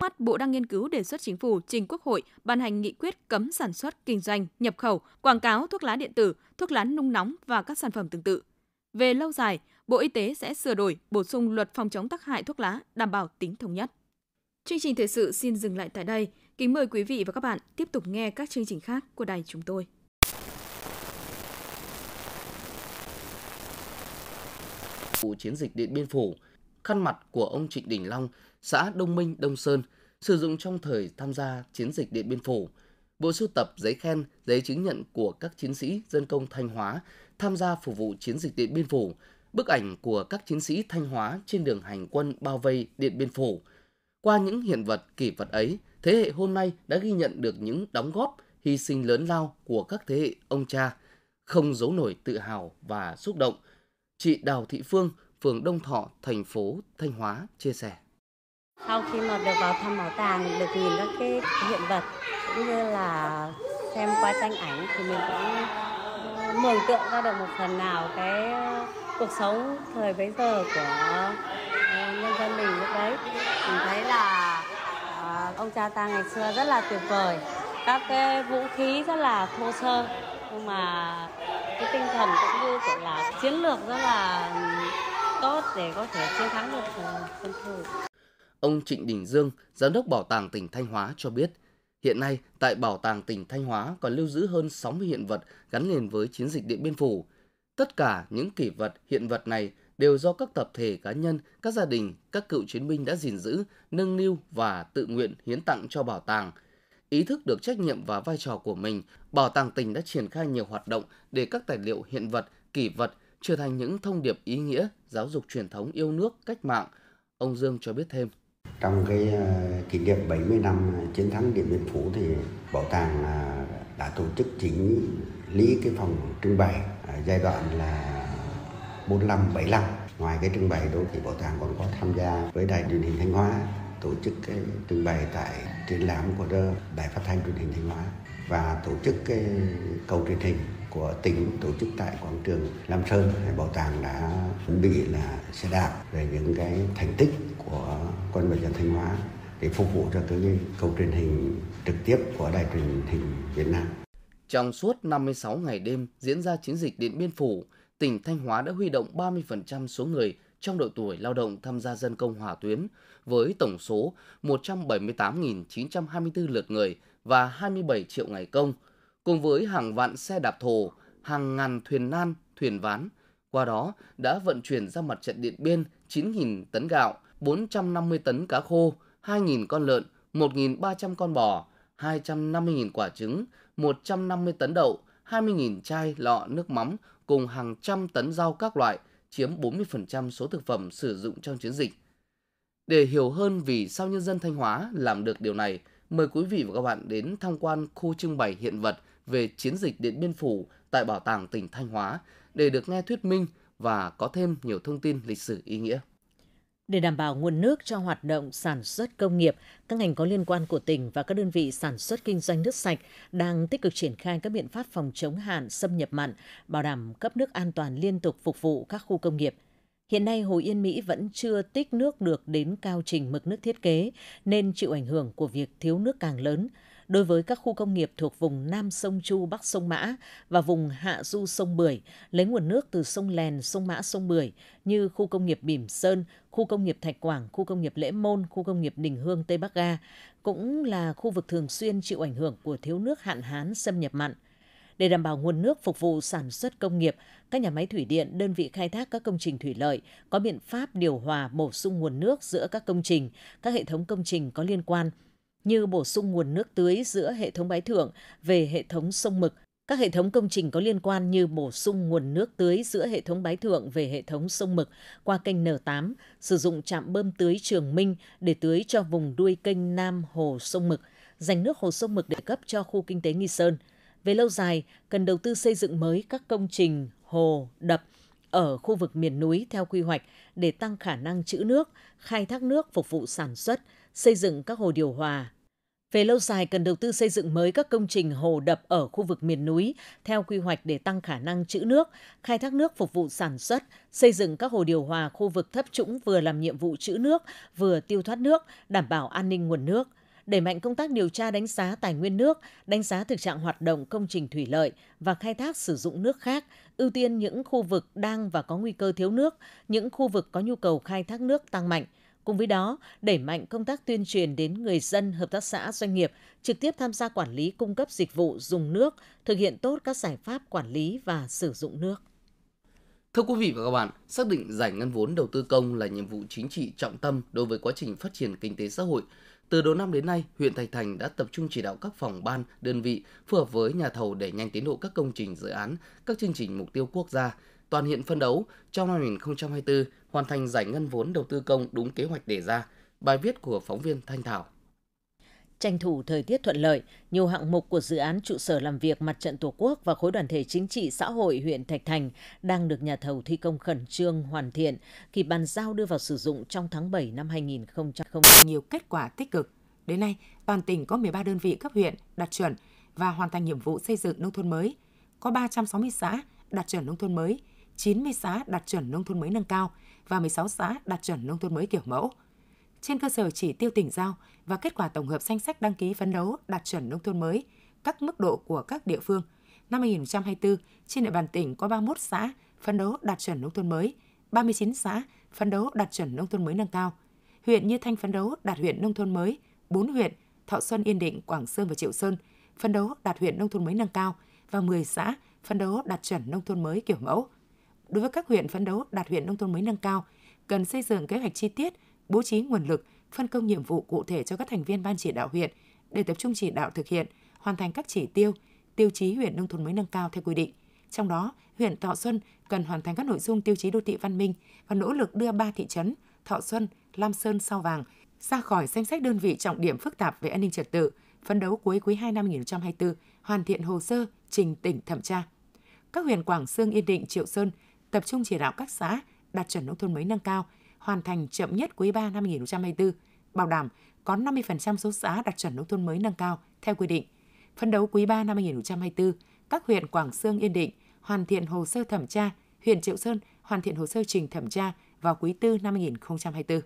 Mắt Bộ đang nghiên cứu đề xuất chính phủ trình Quốc hội ban hành nghị quyết cấm sản xuất, kinh doanh, nhập khẩu, quảng cáo thuốc lá điện tử, thuốc lá nung nóng và các sản phẩm tương tự. Về lâu dài, Bộ Y tế sẽ sửa đổi, bổ sung luật phòng chống tác hại thuốc lá đảm bảo tính thống nhất. Chương trình thời sự xin dừng lại tại đây. Kính mời quý vị và các bạn tiếp tục nghe các chương trình khác của đài chúng tôi. Chiến dịch Điện Biên Phủ khăn mặt của ông Trịnh Đình Long, xã Đông Minh, Đông Sơn, sử dụng trong thời tham gia chiến dịch Điện Biên Phủ. Bộ sưu tập giấy khen, giấy chứng nhận của các chiến sĩ dân công Thanh Hóa tham gia phục vụ chiến dịch Điện Biên Phủ, bức ảnh của các chiến sĩ Thanh Hóa trên đường hành quân bao vây Điện Biên Phủ. Qua những hiện vật kỷ vật ấy, thế hệ hôm nay đã ghi nhận được những đóng góp, hy sinh lớn lao của các thế hệ ông cha, không giấu nổi tự hào và xúc động. Chị Đào Thị Phương, phường Đông Thọ, thành phố Thanh Hóa chia sẻ. Sau khi mà được vào thăm bảo tàng, được nhìn các cái hiện vật cũng như là xem qua tranh ảnh thì mình cũng ờ, mường tượng ra được một phần nào cái ờ, cuộc sống thời bấy giờ của ờ, nhân dân mình lúc đấy. Mình thấy là ông cha ta ngày xưa rất là tuyệt vời, các cái vũ khí rất là thô sơ nhưng mà cái tinh thần cũng như kiểu là chiến lược rất là tốt để có thể chiến thắng được ừ, quân thù. Ông Trịnh Đình Dương, Giám đốc Bảo tàng tỉnh Thanh Hóa cho biết, hiện nay tại Bảo tàng tỉnh Thanh Hóa còn lưu giữ hơn 60 hiện vật gắn liền với chiến dịch Điện Biên Phủ. Tất cả những kỷ vật, hiện vật này đều do các tập thể cá nhân, các gia đình, các cựu chiến binh đã gìn giữ, nâng niu và tự nguyện hiến tặng cho bảo tàng. Ý thức được trách nhiệm và vai trò của mình, Bảo tàng tỉnh đã triển khai nhiều hoạt động để các tài liệu hiện vật, kỷ vật, trở thành những thông điệp ý nghĩa giáo dục truyền thống yêu nước, cách mạng. Ông Dương cho biết thêm. Trong cái ờ, kỷ niệm 70 năm chiến thắng Điện Biên Phủ thì bảo tàng đã tổ chức chính lý cái phòng trưng bày giai đoạn là 45 75. Ngoài cái trưng bày đó thì bảo tàng còn có tham gia với đài truyền hình Thanh Hóa tổ chức cái trưng bày tại triển lãm của đài phát thanh truyền hình Thanh Hóa và tổ chức cái cầu truyền hình của tỉnh tổ chức tại quảng trường Lam Sơn bảo tàng đã chuẩn bị là xe đạp về những cái thành tích của quân bệnh nhân Thanh Hóa để phục vụ cho cái cầu truyền hình trực tiếp của đài truyền hình Việt Nam. Trong suốt 56 ngày đêm diễn ra chiến dịch Điện Biên Phủ, tỉnh Thanh Hóa đã huy động 30% số người trong độ tuổi lao động tham gia dân công hỏa tuyến với tổng số 178.924 lượt người và 27 triệu ngày công – cùng với hàng vạn xe đạp thổ, hàng ngàn thuyền nan, thuyền ván. Qua đó đã vận chuyển ra mặt trận Điện Biên 9.000 tấn gạo, 450 tấn cá khô, 2.000 con lợn, 1.300 con bò, 250.000 quả trứng, 150 tấn đậu, 20.000 chai lọ nước mắm cùng hàng trăm tấn rau các loại, chiếm 40% số thực phẩm sử dụng trong chiến dịch. Để hiểu hơn vì sao nhân dân Thanh Hóa làm được điều này, mời quý vị và các bạn đến tham quan khu trưng bày hiện vật về chiến dịch Điện Biên Phủ tại Bảo tàng tỉnh Thanh Hóa để được nghe thuyết minh và có thêm nhiều thông tin lịch sử ý nghĩa. Để đảm bảo nguồn nước cho hoạt động sản xuất công nghiệp, các ngành có liên quan của tỉnh và các đơn vị sản xuất kinh doanh nước sạch đang tích cực triển khai các biện pháp phòng chống hạn xâm nhập mặn, bảo đảm cấp nước an toàn liên tục phục vụ các khu công nghiệp. Hiện nay, Hồ Yên Mỹ vẫn chưa tích nước được đến cao trình mực nước thiết kế, nên chịu ảnh hưởng của việc thiếu nước càng lớn đối với các khu công nghiệp thuộc vùng Nam sông Chu, Bắc sông Mã và vùng Hạ Du sông Bưởi, lấy nguồn nước từ sông Lèn, sông Mã, sông Bưởi như khu công nghiệp Bỉm Sơn, khu công nghiệp Thạch Quảng, khu công nghiệp Lễ Môn, khu công nghiệp Đình Hương Tây Bắc Ga, cũng là khu vực thường xuyên chịu ảnh hưởng của thiếu nước hạn hán xâm nhập mặn. Để đảm bảo nguồn nước phục vụ sản xuất công nghiệp, các nhà máy thủy điện, đơn vị khai thác các công trình thủy lợi có biện pháp điều hòa bổ sung nguồn nước giữa các công trình, các hệ thống công trình có liên quan – như bổ sung nguồn nước tưới giữa hệ thống bãi thượng về hệ thống sông Mực. Các hệ thống công trình có liên quan như bổ sung nguồn nước tưới giữa hệ thống bái thượng về hệ thống sông Mực qua kênh N8, sử dụng trạm bơm tưới Trường Minh để tưới cho vùng đuôi kênh Nam Hồ Sông Mực, dành nước Hồ Sông Mực để cấp cho khu kinh tế Nghi Sơn. Về lâu dài, cần đầu tư xây dựng mới các công trình, hồ, đập, ở khu vực miền núi theo quy hoạch để tăng khả năng trữ nước, khai thác nước phục vụ sản xuất, xây dựng các hồ điều hòa, về lâu dài cần đầu tư xây dựng mới các công trình hồ đập ở khu vực miền núi theo quy hoạch để tăng khả năng trữ nước, khai thác nước phục vụ sản xuất, xây dựng các hồ điều hòa khu vực thấp trũng vừa làm nhiệm vụ trữ nước, vừa tiêu thoát nước, đảm bảo an ninh nguồn nước đẩy mạnh công tác điều tra đánh giá tài nguyên nước, đánh giá thực trạng hoạt động công trình thủy lợi và khai thác sử dụng nước khác, ưu tiên những khu vực đang và có nguy cơ thiếu nước, những khu vực có nhu cầu khai thác nước tăng mạnh – Cùng với đó, đẩy mạnh công tác tuyên truyền đến người dân, hợp tác xã, doanh nghiệp trực tiếp tham gia quản lý cung cấp dịch vụ dùng nước, thực hiện tốt các giải pháp quản lý và sử dụng nước. Thưa quý vị và các bạn, xác định giải ngân vốn đầu tư công là nhiệm vụ chính trị trọng tâm đối với quá trình phát triển kinh tế xã hội. Từ đầu năm đến nay, huyện Thạch Thành đã tập trung chỉ đạo các phòng ban, đơn vị phù hợp với nhà thầu để nhanh tiến độ các công trình dự án, các chương trình mục tiêu quốc gia, toàn hiện phân đấu trong năm 2024 hoàn thành giải ngân vốn đầu tư công đúng kế hoạch đề ra. Bài viết của phóng viên Thanh Thảo. Tranh thủ thời tiết thuận lợi, nhiều hạng mục của dự án trụ sở làm việc mặt trận Tổ quốc và khối đoàn thể chính trị xã hội huyện Thạch Thành đang được nhà thầu thi công khẩn trương hoàn thiện, kỳ bàn giao đưa vào sử dụng trong tháng 7 năm 2020. Nhiều kết quả tích cực. Đến nay, toàn tỉnh có 13 đơn vị cấp huyện đạt chuẩn và hoàn thành nhiệm vụ xây dựng nông thôn mới. Có 360 xã đạt chuẩn nông thôn mới, 90 xã đạt chuẩn nông thôn mới nâng cao và 16 xã đạt chuẩn nông thôn mới kiểu mẫu. Trên cơ sở chỉ tiêu tỉnh giao và kết quả tổng hợp danh sách đăng ký phấn đấu đạt chuẩn nông thôn mới, các mức độ của các địa phương, năm 2024 trên địa bàn tỉnh có 31 xã phấn đấu đạt chuẩn nông thôn mới, 39 xã phấn đấu đạt chuẩn nông thôn mới nâng cao. Huyện Như Thanh phấn đấu đạt huyện nông thôn mới, 4 huyện Thọ Xuân, Yên Định, Quảng Sơn và Triệu Sơn phấn đấu đạt huyện nông thôn mới nâng cao và 10 xã phấn đấu đạt chuẩn nông thôn mới kiểu mẫu đối với các huyện phấn đấu đạt huyện nông thôn mới nâng cao, cần xây dựng kế hoạch chi tiết, bố trí nguồn lực, phân công nhiệm vụ cụ thể cho các thành viên ban chỉ đạo huyện để tập trung chỉ đạo thực hiện, hoàn thành các chỉ tiêu, tiêu chí huyện nông thôn mới nâng cao theo quy định. Trong đó, huyện Thọ Xuân cần hoàn thành các nội dung tiêu chí đô thị văn minh và nỗ lực đưa ba thị trấn Thọ Xuân, Lam Sơn, Sao Vàng ra khỏi danh sách đơn vị trọng điểm phức tạp về an ninh trật tự, phấn đấu cuối quý 2 năm 2024 hoàn thiện hồ sơ trình tỉnh thẩm tra. Các huyện Quảng Sương, Yên Định, Triệu Sơn tập trung chỉ đạo các xã đạt chuẩn nông thôn mới nâng cao, hoàn thành chậm nhất quý 3 năm 2024, bảo đảm có 50% số xã đạt chuẩn nông thôn mới nâng cao theo quy định. Phấn đấu quý 3 năm 2024, các huyện Quảng Sương, Yên Định hoàn thiện hồ sơ thẩm tra, huyện Triệu Sơn hoàn thiện hồ sơ trình thẩm tra vào quý 4 năm 2024.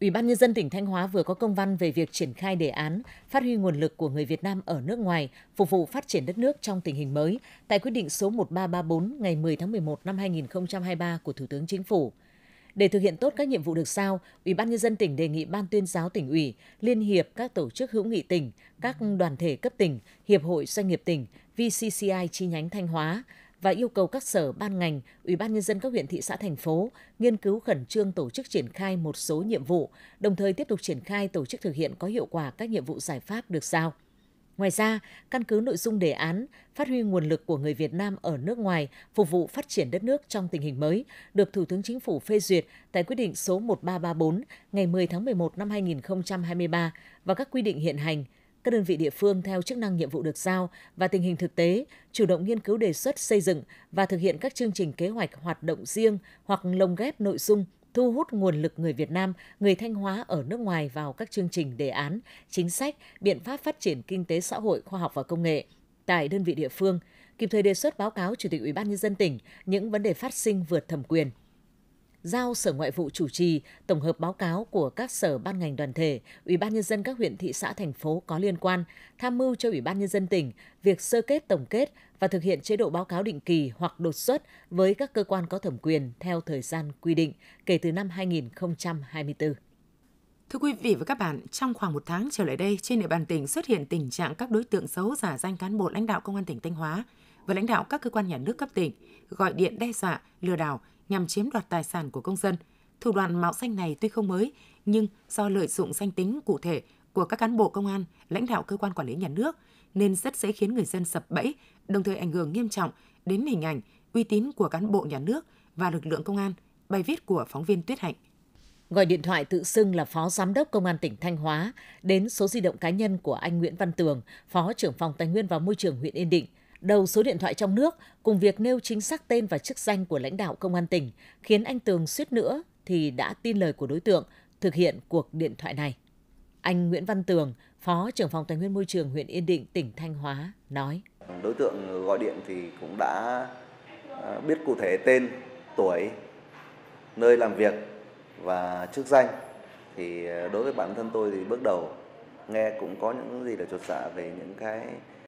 Ủy ban nhân dân tỉnh Thanh Hóa vừa có công văn về việc triển khai đề án phát huy nguồn lực của người Việt Nam ở nước ngoài phục vụ phát triển đất nước trong tình hình mới tại quyết định số 1334 ngày 10 tháng 11 năm 2023 của Thủ tướng Chính phủ. Để thực hiện tốt các nhiệm vụ được sao, Ủy ban nhân dân tỉnh đề nghị Ban tuyên giáo tỉnh ủy, Liên hiệp các tổ chức hữu nghị tỉnh, các đoàn thể cấp tỉnh, Hiệp hội doanh nghiệp tỉnh, VCCI chi nhánh Thanh Hóa, và yêu cầu các sở ban ngành, ủy ban nhân dân các huyện thị xã thành phố nghiên cứu khẩn trương tổ chức triển khai một số nhiệm vụ, đồng thời tiếp tục triển khai tổ chức thực hiện có hiệu quả các nhiệm vụ giải pháp được giao. Ngoài ra, căn cứ nội dung đề án, phát huy nguồn lực của người Việt Nam ở nước ngoài phục vụ phát triển đất nước trong tình hình mới, được Thủ tướng Chính phủ phê duyệt tại quyết định số 1334 ngày 10 tháng 11 năm 2023 và các quy định hiện hành – các đơn vị địa phương theo chức năng nhiệm vụ được giao và tình hình thực tế, chủ động nghiên cứu đề xuất xây dựng và thực hiện các chương trình kế hoạch hoạt động riêng hoặc lồng ghép nội dung thu hút nguồn lực người Việt Nam, người Thanh Hóa ở nước ngoài vào các chương trình đề án, chính sách, biện pháp phát triển kinh tế xã hội, khoa học và công nghệ tại đơn vị địa phương, kịp thời đề xuất báo cáo Chủ tịch Ủy ban nhân dân tỉnh những vấn đề phát sinh vượt thẩm quyền giao Sở Ngoại vụ chủ trì tổng hợp báo cáo của các sở ban ngành đoàn thể, Ủy ban nhân dân các huyện thị xã thành phố có liên quan, tham mưu cho Ủy ban nhân dân tỉnh việc sơ kết tổng kết và thực hiện chế độ báo cáo định kỳ hoặc đột xuất với các cơ quan có thẩm quyền theo thời gian quy định kể từ năm 2024. Thưa quý vị và các bạn, trong khoảng một tháng trở lại đây, trên địa bàn tỉnh xuất hiện tình trạng các đối tượng xấu giả danh cán bộ lãnh đạo công an tỉnh Thanh Hóa và lãnh đạo các cơ quan nhà nước cấp tỉnh, gọi điện đe dọa, lừa đảo nhằm chiếm đoạt tài sản của công dân. Thủ đoạn mạo danh này tuy không mới, nhưng do lợi dụng danh tính cụ thể của các cán bộ công an, lãnh đạo cơ quan quản lý nhà nước nên rất dễ khiến người dân sập bẫy, đồng thời ảnh hưởng nghiêm trọng đến hình ảnh, uy tín của cán bộ nhà nước và lực lượng công an. Bài viết của phóng viên Tuyết Hạnh gọi điện thoại tự xưng là Phó Giám đốc Công an tỉnh Thanh Hóa đến số di động cá nhân của anh Nguyễn Văn Tường, Phó trưởng phòng Tài nguyên và Môi trường huyện Yên Định đầu số điện thoại trong nước cùng việc nêu chính xác tên và chức danh của lãnh đạo công an tỉnh khiến anh Tường suýt nữa thì đã tin lời của đối tượng thực hiện cuộc điện thoại này. Anh Nguyễn Văn Tường, Phó trưởng phòng tài nguyên môi trường huyện Yên Định, tỉnh Thanh Hóa nói: Đối tượng gọi điện thì cũng đã à, biết cụ thể tên, tuổi, nơi làm việc và chức danh. Thì à, đối với bản thân tôi thì bước đầu nghe cũng có những gì là chột xạ dạ về những cái